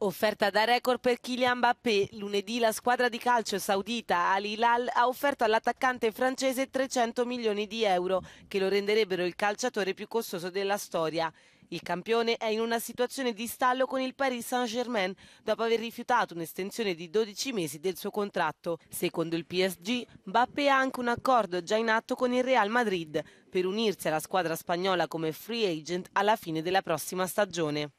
Offerta da record per Kylian Mbappé, lunedì la squadra di calcio saudita Al Hilal ha offerto all'attaccante francese 300 milioni di euro, che lo renderebbero il calciatore più costoso della storia. Il campione è in una situazione di stallo con il Paris Saint-Germain dopo aver rifiutato un'estensione di 12 mesi del suo contratto. Secondo il PSG, Mbappé ha anche un accordo già in atto con il Real Madrid per unirsi alla squadra spagnola come free agent alla fine della prossima stagione.